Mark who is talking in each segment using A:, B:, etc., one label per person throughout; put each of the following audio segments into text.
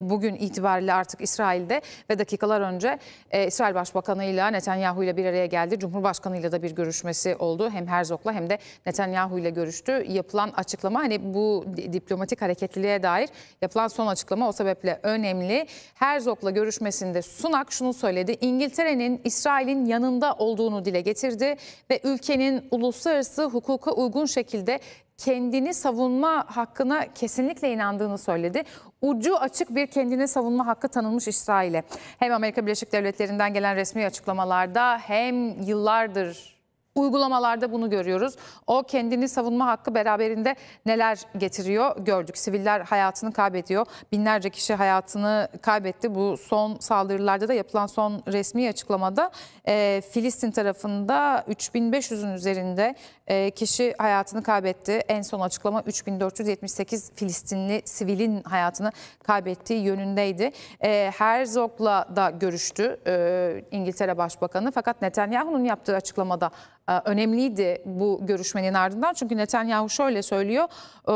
A: bugün itibariyle artık İsrail'de ve dakikalar önce e, İsrail Başbakanı ile Netanyahu ile bir araya geldi. Cumhurbaşkanı ile de bir görüşmesi oldu. Hem Herzog'la hem de Netanyahu ile görüştü. Yapılan açıklama hani bu diplomatik hareketliliğe dair yapılan son açıklama o sebeple önemli. Herzog'la görüşmesinde Sunak şunu söyledi. İngiltere'nin İsrail'in yanında olduğunu dile getirdi ve ülkenin uluslararası hukuka uygun şekilde kendini savunma hakkına kesinlikle inandığını söyledi. Ucu açık bir kendini savunma hakkı tanınmış İsrail'e. Hem Amerika Birleşik Devletleri'nden gelen resmi açıklamalarda hem yıllardır uygulamalarda bunu görüyoruz. O kendini savunma hakkı beraberinde neler getiriyor gördük. Siviller hayatını kaybediyor. Binlerce kişi hayatını kaybetti. Bu son saldırılarda da yapılan son resmi açıklamada e, Filistin tarafında 3500'ün üzerinde e, kişi hayatını kaybetti. En son açıklama 3478 Filistinli sivilin hayatını kaybettiği yönündeydi. E, Herzog'la da görüştü e, İngiltere Başbakanı fakat Netanyahu'nun yaptığı açıklamada ee, önemliydi bu görüşmenin ardından. Çünkü Netanyahu şöyle söylüyor. Ee,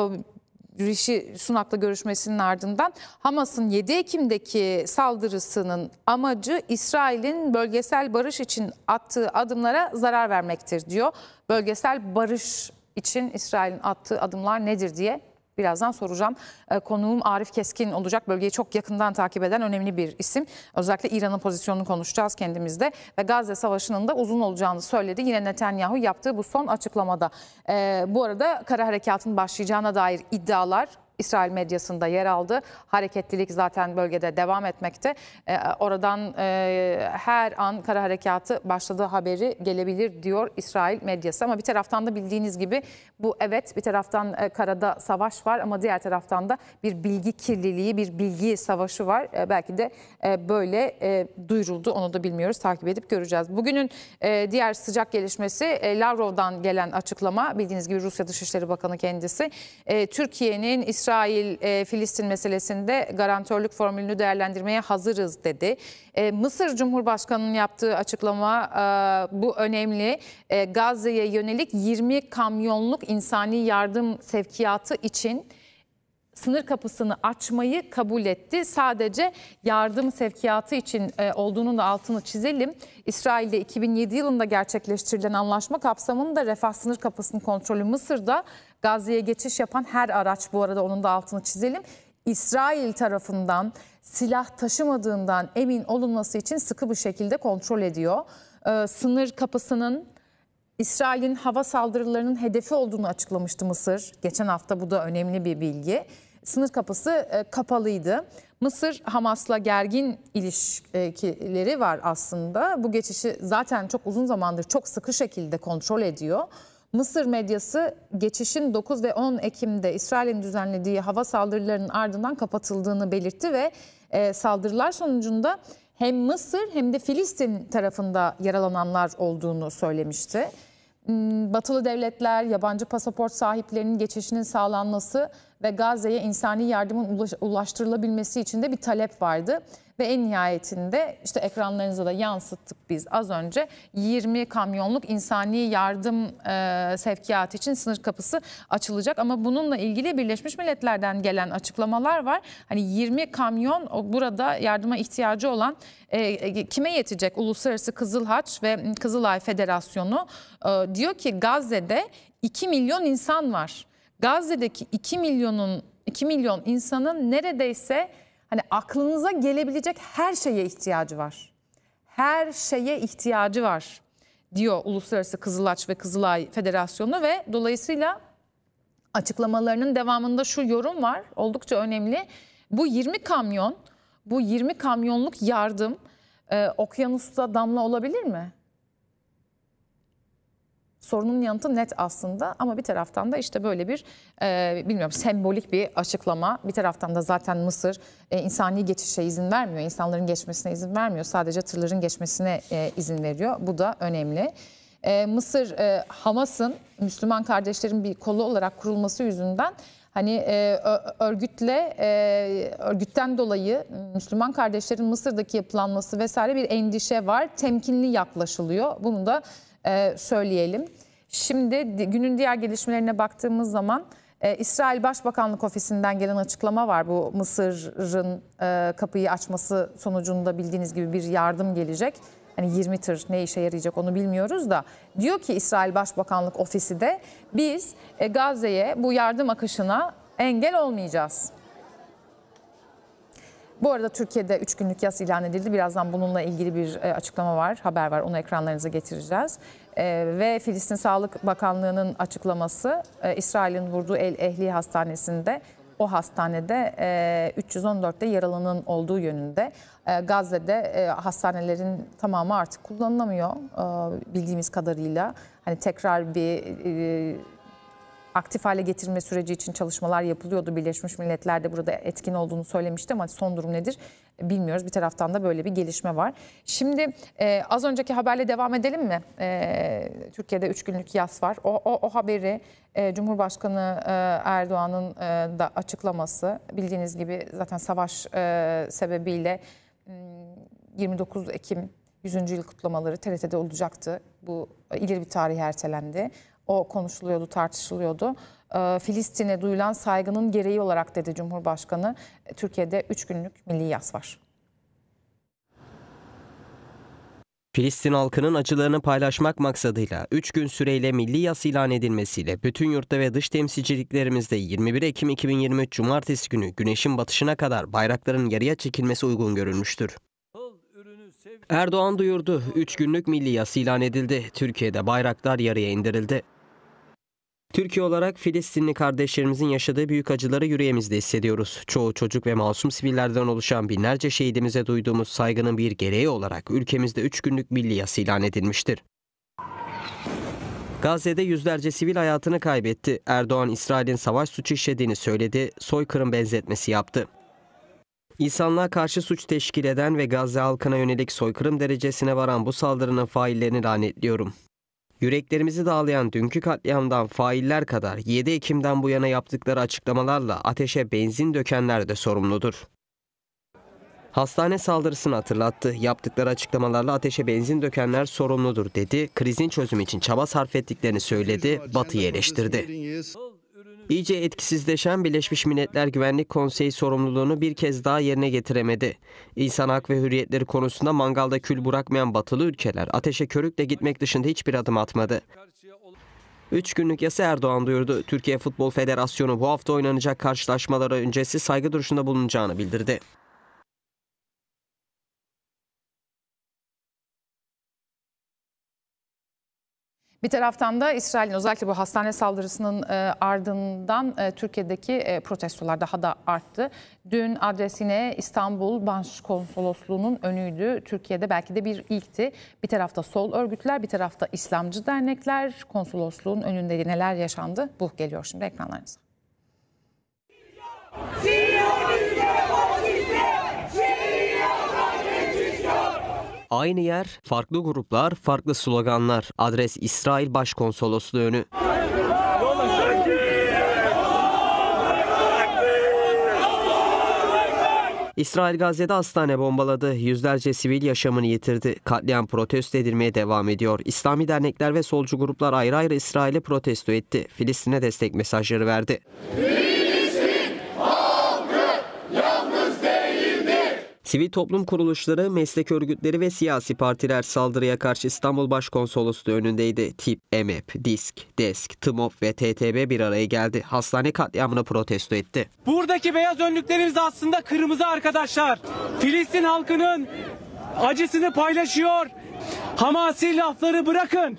A: Rishi Sunak'la görüşmesinin ardından Hamas'ın 7 Ekim'deki saldırısının amacı İsrail'in bölgesel barış için attığı adımlara zarar vermektir diyor. Bölgesel barış için İsrail'in attığı adımlar nedir diye birazdan soracağım. Ee, konuğum Arif Keskin olacak. Bölgeyi çok yakından takip eden önemli bir isim. Özellikle İran'ın pozisyonunu konuşacağız kendimizde. Ve Gazze Savaşı'nın da uzun olacağını söyledi. Yine Netanyahu yaptığı bu son açıklamada. Ee, bu arada kara harekatın başlayacağına dair iddialar İsrail medyasında yer aldı. Hareketlilik zaten bölgede devam etmekte. E, oradan e, her an kara harekatı başladığı haberi gelebilir diyor İsrail medyası. Ama bir taraftan da bildiğiniz gibi bu evet bir taraftan e, karada savaş var ama diğer taraftan da bir bilgi kirliliği, bir bilgi savaşı var. E, belki de e, böyle e, duyuruldu. Onu da bilmiyoruz. Takip edip göreceğiz. Bugünün e, diğer sıcak gelişmesi e, Lavrov'dan gelen açıklama. Bildiğiniz gibi Rusya Dışişleri Bakanı kendisi. E, Türkiye'nin İsrail İsrail-Filistin e, meselesinde garantörlük formülünü değerlendirmeye hazırız dedi. E, Mısır Cumhurbaşkanı'nın yaptığı açıklama e, bu önemli. E, Gazze'ye yönelik 20 kamyonluk insani yardım sevkiyatı için sınır kapısını açmayı kabul etti. Sadece yardım sevkiyatı için e, olduğunun da altını çizelim. İsrail'de 2007 yılında gerçekleştirilen anlaşma kapsamında refah sınır kapısının kontrolü Mısır'da Gazze'ye geçiş yapan her araç bu arada onun da altını çizelim. İsrail tarafından silah taşımadığından emin olunması için sıkı bir şekilde kontrol ediyor. E, sınır kapısının İsrail'in hava saldırılarının hedefi olduğunu açıklamıştı Mısır. Geçen hafta bu da önemli bir bilgi. Sınır kapısı e, kapalıydı. Mısır Hamas'la gergin ilişkileri var aslında. Bu geçişi zaten çok uzun zamandır çok sıkı şekilde kontrol ediyor. Mısır medyası geçişin 9 ve 10 Ekim'de İsrail'in düzenlediği hava saldırılarının ardından kapatıldığını belirtti ve e, saldırılar sonucunda hem Mısır hem de Filistin tarafında yaralananlar olduğunu söylemişti. Hmm, Batılı devletler, yabancı pasaport sahiplerinin geçişinin sağlanması ve Gazze'ye insani yardımın ulaştırılabilmesi için de bir talep vardı. Ve en nihayetinde işte ekranlarınıza da yansıttık biz az önce 20 kamyonluk insani yardım e, sevkiyatı için sınır kapısı açılacak. Ama bununla ilgili Birleşmiş Milletler'den gelen açıklamalar var. Hani 20 kamyon burada yardıma ihtiyacı olan e, e, kime yetecek? Uluslararası Kızıl Haç ve Kızılay Federasyonu e, diyor ki Gazze'de 2 milyon insan var. Gazze'deki 2 milyonun 2 milyon insanın neredeyse hani aklınıza gelebilecek her şeye ihtiyacı var. Her şeye ihtiyacı var diyor Uluslararası Kızılaç ve Kızılay Federasyonu ve dolayısıyla açıklamalarının devamında şu yorum var. Oldukça önemli. Bu 20 kamyon, bu 20 kamyonluk yardım e, okyanusta damla olabilir mi? sorunun yanıtı net aslında ama bir taraftan da işte böyle bir e, bilmiyorum sembolik bir açıklama. Bir taraftan da zaten Mısır e, insani geçişe izin vermiyor. insanların geçmesine izin vermiyor. Sadece tırların geçmesine e, izin veriyor. Bu da önemli. E, Mısır e, Hamas'ın Müslüman kardeşlerin bir kolu olarak kurulması yüzünden hani e, örgütle e, örgütten dolayı Müslüman kardeşlerin Mısır'daki yapılanması vesaire bir endişe var. Temkinli yaklaşılıyor. Bunu da e, söyleyelim. Şimdi günün diğer gelişmelerine baktığımız zaman e, İsrail Başbakanlık Ofisi'nden gelen açıklama var. Bu Mısır'ın e, kapıyı açması sonucunda bildiğiniz gibi bir yardım gelecek. Hani 20 tır ne işe yarayacak onu bilmiyoruz da. Diyor ki İsrail Başbakanlık Ofisi de biz Gazze'ye bu yardım akışına engel olmayacağız. Bu arada Türkiye'de 3 günlük yas ilan edildi. Birazdan bununla ilgili bir e, açıklama var, haber var. Onu ekranlarınıza getireceğiz. E, ve Filistin Sağlık Bakanlığı'nın açıklaması e, İsrail'in vurduğu El Ehli Hastanesi'nde o hastanede 314'te yaralının olduğu yönünde. Gazze'de hastanelerin tamamı artık kullanılamıyor bildiğimiz kadarıyla. Hani tekrar bir aktif hale getirme süreci için çalışmalar yapılıyordu. Birleşmiş Milletler de burada etkin olduğunu söylemişti ama son durum nedir bilmiyoruz. Bir taraftan da böyle bir gelişme var. Şimdi e, az önceki haberle devam edelim mi? E, Türkiye'de 3 günlük yas var. O, o, o haberi e, Cumhurbaşkanı e, Erdoğan'ın e, da açıklaması bildiğiniz gibi zaten savaş e, sebebiyle 29 Ekim 100. yıl kutlamaları TRT'de olacaktı. Bu e, ileri bir tarih ertelendi o konuşuluyordu, tartışılıyordu. Ee, Filistin'e duyulan saygının gereği olarak dedi Cumhurbaşkanı. E, Türkiye'de 3 günlük milli yas var.
B: Filistin halkının acılarını paylaşmak maksadıyla 3 gün süreyle milli yas ilan edilmesiyle bütün yurtta ve dış temsilciliklerimizde 21 Ekim 2023 Cumartesi günü güneşin batışına kadar bayrakların yarıya çekilmesi uygun görülmüştür. Erdoğan duyurdu. 3 günlük milli yas ilan edildi. Türkiye'de bayraklar yarıya indirildi. Türkiye olarak Filistinli kardeşlerimizin yaşadığı büyük acıları yüreğimizde hissediyoruz. Çoğu çocuk ve masum sivillerden oluşan binlerce şehidimize duyduğumuz saygının bir gereği olarak ülkemizde 3 günlük milli yas ilan edilmiştir. Gazze'de yüzlerce sivil hayatını kaybetti. Erdoğan İsrail'in savaş suçu işlediğini söyledi, soykırım benzetmesi yaptı. İnsanlığa karşı suç teşkil eden ve Gazze halkına yönelik soykırım derecesine varan bu saldırının faillerini lanetliyorum. Yüreklerimizi dağlayan dünkü katliamdan failler kadar 7 Ekim'den bu yana yaptıkları açıklamalarla ateşe benzin dökenler de sorumludur. Hastane saldırısını hatırlattı. Yaptıkları açıklamalarla ateşe benzin dökenler sorumludur dedi. Krizin çözümü için çaba sarf ettiklerini söyledi. Batı'yı eleştirdi. İyice etkisizleşen Birleşmiş Milletler Güvenlik Konseyi sorumluluğunu bir kez daha yerine getiremedi. İnsan hak ve hürriyetleri konusunda mangalda kül bırakmayan batılı ülkeler ateşe körükle gitmek dışında hiçbir adım atmadı. 3 günlük yasa Erdoğan duyurdu. Türkiye Futbol Federasyonu bu hafta oynanacak karşılaşmalara öncesi saygı duruşunda bulunacağını bildirdi.
A: Bir taraftan da İsrail'in özellikle bu hastane saldırısının e, ardından e, Türkiye'deki e, protestolar daha da arttı. Dün adresine İstanbul Başkonsolosluğu'nun önüydü. Türkiye'de belki de bir ilkti. Bir tarafta sol örgütler, bir tarafta İslamcı dernekler konsolosluğun önünde neler yaşandı? Bu geliyor şimdi
B: ekranlarınıza. Aynı yer, farklı gruplar, farklı sloganlar. Adres İsrail Başkonsolosluğu önü. İsrail Gazze'de hastane bombaladı. Yüzlerce sivil yaşamını yitirdi. Katliam protesto edilmeye devam ediyor. İslami dernekler ve solcu gruplar ayrı ayrı İsrail'i protesto etti. Filistin'e destek mesajları verdi. Sivil toplum kuruluşları, meslek örgütleri ve siyasi partiler saldırıya karşı İstanbul Başkonsolosluğu önündeydi. Tip, EMEP, Disk, DESK, TMOF ve TTB bir araya geldi. Hastane katliamını protesto etti. Buradaki beyaz önlüklerimiz aslında kırmızı arkadaşlar.
A: Filistin halkının acısını paylaşıyor. Hamasi lafları bırakın.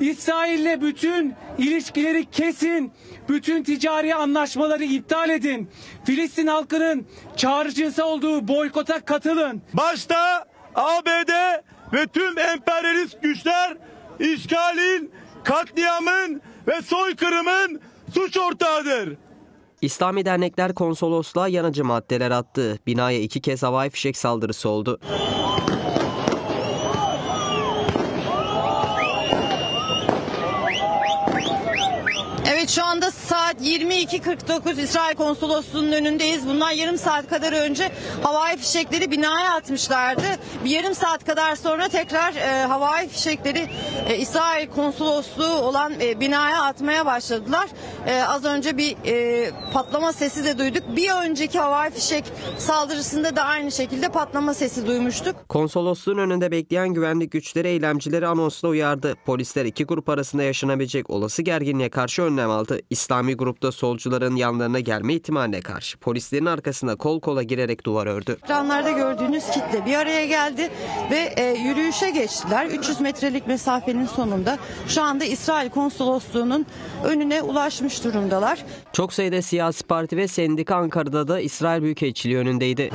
A: İsrail'le bütün ilişkileri kesin bütün ticari anlaşmaları iptal edin. Filistin halkının çağrıcısı olduğu
B: boykota katılın. Başta ABD ve tüm emperyalist güçler işgalin, katliamın ve soykırımın suç ortağıdır. İslami dernekler konsolosluğa yanıcı maddeler attı. Binaya iki kez havai fişek saldırısı oldu. Evet şu anda saat 22.49 İsrail konsolosluğunun önündeyiz. Bundan yarım saat kadar önce havai fişekleri binaya atmışlardı. Bir yarım saat kadar sonra tekrar e, havai fişekleri e, İsrail konsolosluğu olan e, binaya atmaya başladılar. E, az önce bir e, patlama sesi de duyduk. Bir önceki havai fişek saldırısında da aynı şekilde patlama sesi duymuştuk. Konsolosluğun önünde bekleyen güvenlik güçleri eylemcileri anonsla uyardı. Polisler iki grup arasında yaşanabilecek olası gerginliğe karşı önlem aldı aldı. İslami grupta solcuların yanlarına gelme ihtimaline karşı polislerin arkasına kol kola girerek duvar ördü. Ekranlarda gördüğünüz kitle bir araya geldi ve e, yürüyüşe geçtiler. 300 metrelik mesafenin sonunda şu anda İsrail konsolosluğunun önüne ulaşmış durumdalar. Çok sayıda siyasi parti ve sendika Ankara'da da İsrail Büyükelçiliği önündeydi.